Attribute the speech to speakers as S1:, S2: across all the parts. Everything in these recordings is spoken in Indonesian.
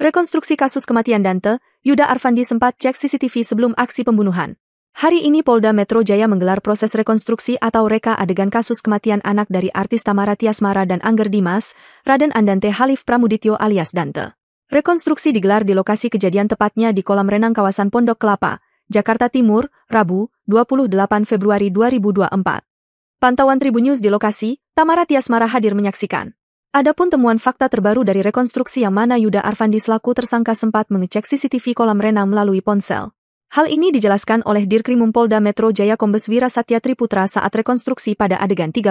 S1: Rekonstruksi kasus kematian Dante, Yuda Arfandi sempat cek CCTV sebelum aksi pembunuhan. Hari ini Polda Metro Jaya menggelar proses rekonstruksi atau reka adegan kasus kematian anak dari artis Tamara Tiasmara dan Angger Dimas, Raden Andante Halif Pramudityo alias Dante. Rekonstruksi digelar di lokasi kejadian tepatnya di kolam renang kawasan Pondok Kelapa, Jakarta Timur, Rabu, 28 Februari 2024. Pantauan Tribun News di lokasi, Tamara Tiasmara hadir menyaksikan. Adapun temuan fakta terbaru dari rekonstruksi yang mana Yuda Arfandi selaku tersangka sempat mengecek CCTV kolam renang melalui ponsel. Hal ini dijelaskan oleh Dirkrimum Polda Metro Jaya Kombes Wira Satya Triputra saat rekonstruksi pada adegan 13.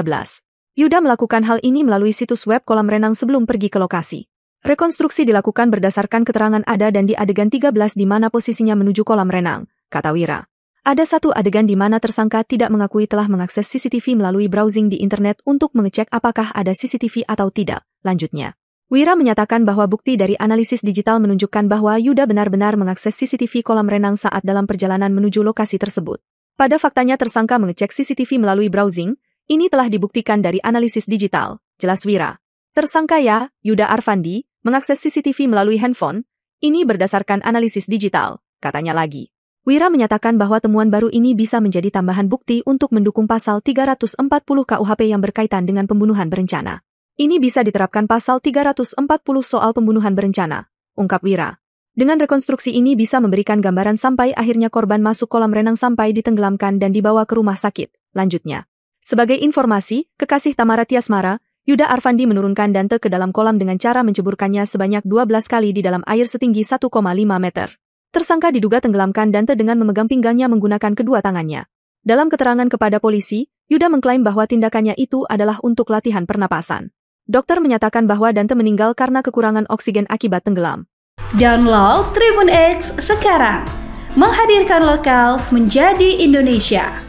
S1: Yuda melakukan hal ini melalui situs web kolam renang sebelum pergi ke lokasi. Rekonstruksi dilakukan berdasarkan keterangan ada dan di adegan 13 di mana posisinya menuju kolam renang, kata Wira. Ada satu adegan di mana tersangka tidak mengakui telah mengakses CCTV melalui browsing di internet untuk mengecek apakah ada CCTV atau tidak. Lanjutnya, Wira menyatakan bahwa bukti dari analisis digital menunjukkan bahwa Yuda benar-benar mengakses CCTV kolam renang saat dalam perjalanan menuju lokasi tersebut. Pada faktanya tersangka mengecek CCTV melalui browsing, ini telah dibuktikan dari analisis digital, jelas Wira. Tersangka ya, Yuda Arfandi, mengakses CCTV melalui handphone, ini berdasarkan analisis digital, katanya lagi. Wira menyatakan bahwa temuan baru ini bisa menjadi tambahan bukti untuk mendukung pasal 340 KUHP yang berkaitan dengan pembunuhan berencana. Ini bisa diterapkan pasal 340 soal pembunuhan berencana, ungkap Wira. Dengan rekonstruksi ini bisa memberikan gambaran sampai akhirnya korban masuk kolam renang sampai ditenggelamkan dan dibawa ke rumah sakit, lanjutnya. Sebagai informasi, kekasih Tamara Tiasmara, Yuda Arfandi menurunkan Dante ke dalam kolam dengan cara menceburkannya sebanyak 12 kali di dalam air setinggi 1,5 meter. Tersangka diduga tenggelamkan Dante dengan memegang pinggangnya menggunakan kedua tangannya. Dalam keterangan kepada polisi, Yuda mengklaim bahwa tindakannya itu adalah untuk latihan pernapasan. Dokter menyatakan bahwa Dante meninggal karena kekurangan oksigen akibat tenggelam. Download Tribun X sekarang. Menghadirkan lokal menjadi Indonesia.